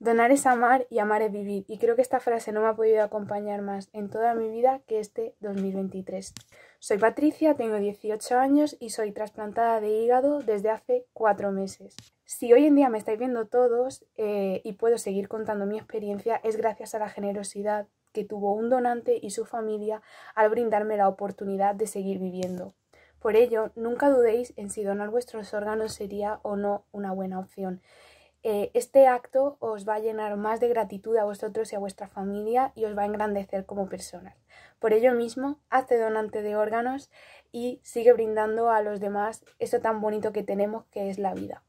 Donar es amar y amar es vivir. Y creo que esta frase no me ha podido acompañar más en toda mi vida que este 2023. Soy Patricia, tengo 18 años y soy trasplantada de hígado desde hace 4 meses. Si hoy en día me estáis viendo todos eh, y puedo seguir contando mi experiencia es gracias a la generosidad que tuvo un donante y su familia al brindarme la oportunidad de seguir viviendo. Por ello, nunca dudéis en si donar vuestros órganos sería o no una buena opción. Eh, este acto os va a llenar más de gratitud a vosotros y a vuestra familia y os va a engrandecer como personas. Por ello mismo, hace donante de órganos y sigue brindando a los demás eso tan bonito que tenemos que es la vida.